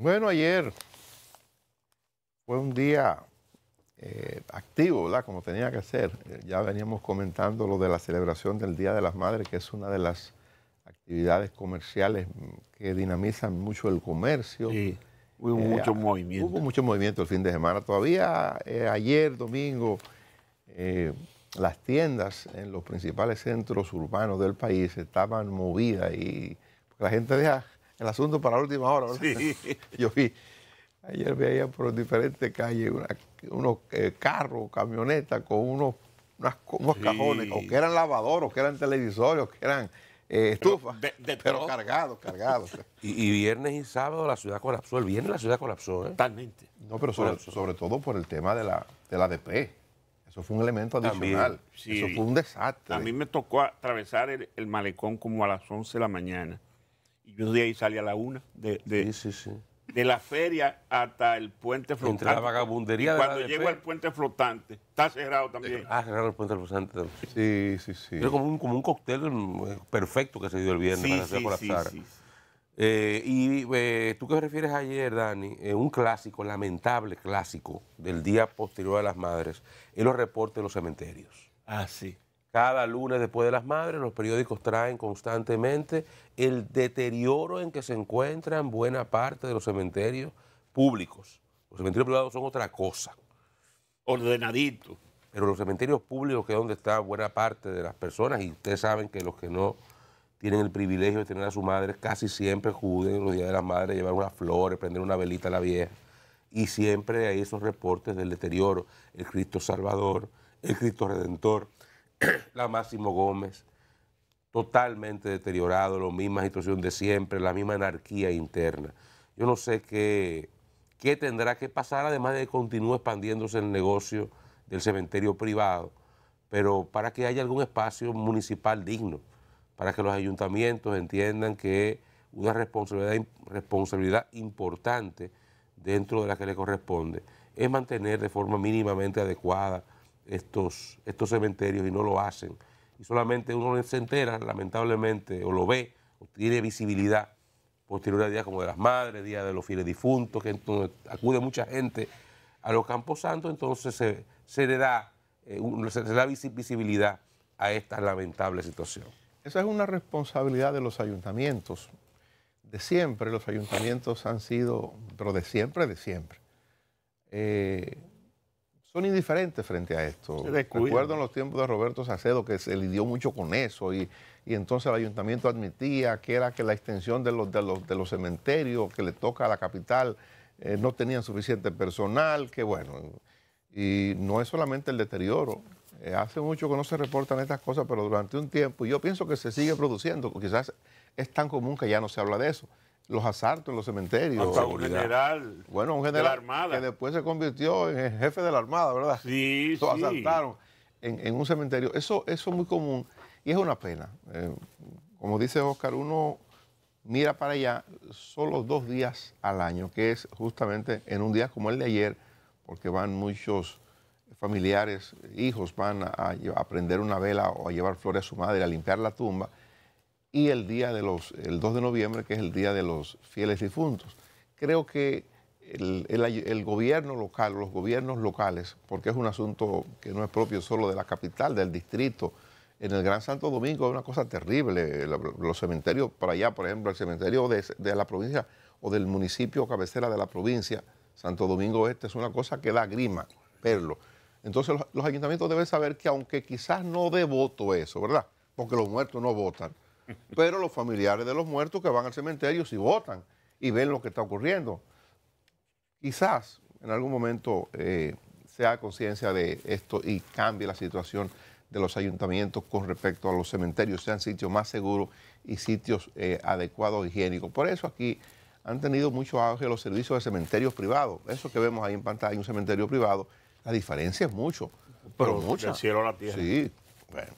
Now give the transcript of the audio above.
Bueno, ayer fue un día eh, activo, ¿verdad? Como tenía que ser. Eh, ya veníamos comentando lo de la celebración del Día de las Madres, que es una de las actividades comerciales mm, que dinamizan mucho el comercio. Sí, hubo eh, mucho ah, movimiento. Hubo mucho movimiento el fin de semana. Todavía ayer, domingo, las tiendas en los principales centros urbanos del país estaban movidas y la gente deja el asunto para la última hora, Yo vi, ayer veía por diferentes calles unos eh, carros, camionetas con unos, cajones, o que eran o que eran televisores, eh, que eran estufas, pero, cargados, cargados. y, viernes y sábado la ciudad colapsó, el viernes la ciudad colapsó. ¿eh? Totalmente. No, pero sobre, todo por el tema de la, de DP. Eso fue un elemento adicional. Eso fue un desastre. A mí me tocó atravesar el, el malecón como a las 11 de la mañana yo de ahí salí a la una. De, de, la feria hasta el puente flotante. Entre la vagabundería Cuando e. llego al puente flotante, está cerrado también. ah, cerrado el puente flotante. Sí, sí, sí. Era como un, como un cóctel eh, perfecto que se dio el viernes para hacer colapsar. Eh, y eh, tú que refieres ayer, Dani, eh, un clásico, lamentable clásico del día posterior a las madres, es los reportes de los cementerios. Ah, sí. Cada lunes después de las madres, los periódicos traen constantemente el deterioro en que se encuentran buena parte de los cementerios públicos. Los cementerios privados son otra cosa. ordenaditos, Pero los cementerios públicos, que es donde está buena parte de las personas, y ustedes saben que los que no tienen el privilegio de tener a su madre, casi siempre juden los días de las madres, llevar unas flores, prender una velita a la vieja. Y siempre hay esos reportes del deterioro. El Cristo Salvador, el Cristo Redentor. la Máximo Gómez, totalmente deteriorado, la misma situación de siempre, la misma anarquía interna. Yo no sé qué, qué tendrá que pasar, además de que continúe expandiéndose el negocio del cementerio privado, pero para que haya algún espacio municipal digno, para que los ayuntamientos entiendan que una responsabilidad, responsabilidad importante dentro de la que le corresponde es mantener de forma mínimamente adecuada estos, estos cementerios y no lo hacen. Y solamente uno se entera, lamentablemente, o lo ve, o tiene visibilidad posterior a días como de las madres, días de los fieles difuntos, que acude mucha gente a los campos santos, entonces se, le da, eh, se, da visibilidad a esta lamentable situación. Esa es una responsabilidad de los ayuntamientos. De siempre los ayuntamientos han sido, pero de siempre, de siempre, eh, son indiferentes frente a esto. Recuerdo en los tiempos de Roberto Sacedo que se lidió mucho con eso y, entonces el ayuntamiento admitía que era que la extensión de los, de los, de los cementerios que le toca a la capital eh, no tenían suficiente personal, que bueno. Y no es solamente el deterioro. Eh, hace mucho que no se reportan estas cosas, pero durante un tiempo, y yo pienso que se sigue produciendo, quizás es tan común que ya no se habla de eso los asaltos en los cementerios. general. Bueno, un general Armada. que después se convirtió en el jefe de la Armada, ¿verdad? Sí, sí. asaltaron en, un cementerio. Eso, eso es muy común y es una pena. Eh, como dice Oscar, uno mira para allá solo dos días al año, que es justamente en un día como el de ayer, porque van muchos familiares, hijos, van a, a prender una vela o a llevar flores a su madre, a limpiar la tumba y el día de los, el 2 de noviembre, que es el día de los fieles difuntos. Creo que el, gobierno local, los gobiernos locales, porque es un asunto que no es propio solo de la capital, del distrito, en el Gran Santo Domingo es una cosa terrible. Los cementerios, para allá, por ejemplo, el cementerio de, la provincia o del municipio cabecera de la provincia, Santo Domingo Este, es una cosa que da grima verlo. Entonces los, los ayuntamientos deben saber que aunque quizás no dé voto eso, ¿verdad? Porque los muertos no votan pero los familiares de los muertos que van al cementerio si votan y ven lo que está ocurriendo. Quizás en algún momento eh, se conciencia de esto y cambie la situación de los ayuntamientos con respecto a los cementerios, sean sitios más seguros y sitios eh, adecuados higiénicos. Por eso aquí han tenido mucho auge los servicios de cementerios privados. Eso que vemos ahí en pantalla, un cementerio privado, la diferencia es mucho. Pero, mucho. el cielo la tierra. Sí, bueno.